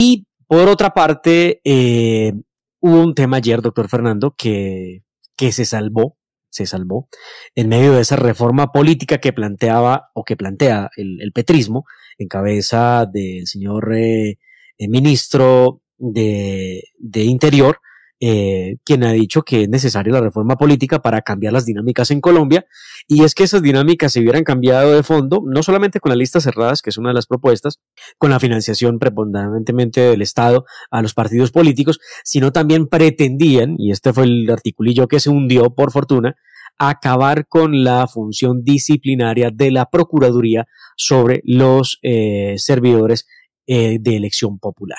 Y por otra parte, eh, hubo un tema ayer, doctor Fernando, que, que se salvó, se salvó, en medio de esa reforma política que planteaba o que plantea el, petrismo en cabeza del señor eh, eh, ministro de, de Interior, eh, quien ha dicho que es necesaria la reforma política para cambiar las dinámicas en Colombia, y es que esas dinámicas se hubieran cambiado de fondo, no solamente con las listas cerradas, que es una de las propuestas, con la financiación preponderantemente del Estado a los partidos políticos, sino también pretendían, y este fue el articulillo que se hundió por fortuna, acabar con la función disciplinaria de la Procuraduría sobre los eh, servidores eh, de elección popular.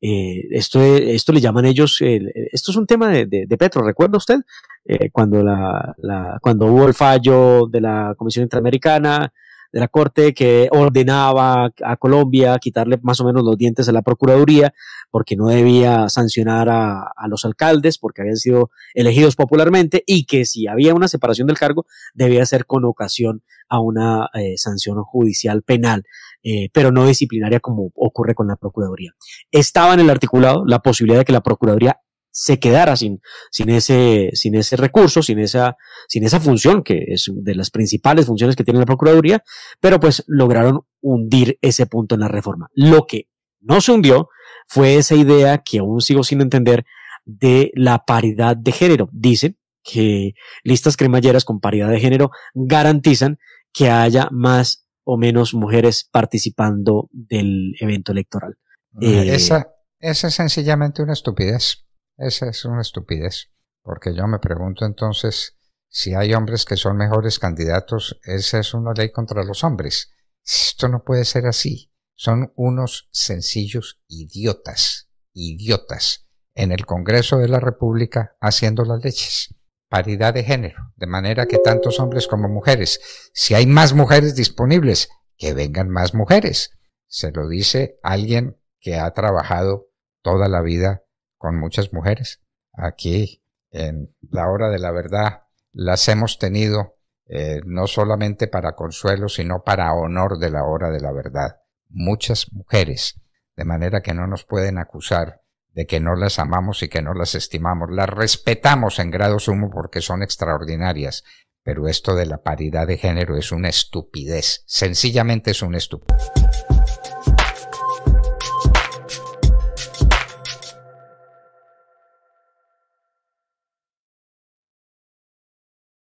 Eh, esto, esto le llaman ellos, esto es un tema de, Petro, ¿recuerda usted? Eh, cuando, la, cuando hubo el fallo de la Comisión Interamericana, de la Corte que ordenaba a Colombia quitarle más o menos los dientes a la Procuraduría porque no debía sancionar a, los alcaldes porque habían sido elegidos popularmente y que si había una separación del cargo debía ser con ocasión a una eh, sanción judicial penal, eh, pero no disciplinaria como ocurre con la Procuraduría. Estaba en el articulado la posibilidad de que la Procuraduría se quedara sin, sin, ese, sin ese recurso, sin esa, sin esa función, que es de las principales funciones que tiene la Procuraduría, pero pues lograron hundir ese punto en la reforma. Lo que no se hundió fue esa idea que aún sigo sin entender de la paridad de género. Dicen que listas cremalleras con paridad de género garantizan que haya más o menos mujeres participando del evento electoral. Esa, eh, esa es sencillamente una estupidez. Esa es una estupidez, porque yo me pregunto entonces si hay hombres que son mejores candidatos, esa es una ley contra los hombres. Esto no puede ser así. Son unos sencillos idiotas, idiotas, en el Congreso de la República haciendo las leyes. Paridad de género, de manera que tantos hombres como mujeres, si hay más mujeres disponibles, que vengan más mujeres. Se lo dice alguien que ha trabajado toda la vida con muchas mujeres. Aquí, en la hora de la verdad, las hemos tenido eh, no solamente para consuelo, sino para honor de la hora de la verdad. Muchas mujeres, de manera que no nos pueden acusar de que no las amamos y que no las estimamos. Las respetamos en grado sumo porque son extraordinarias, pero esto de la paridad de género es una estupidez, sencillamente es una estupidez.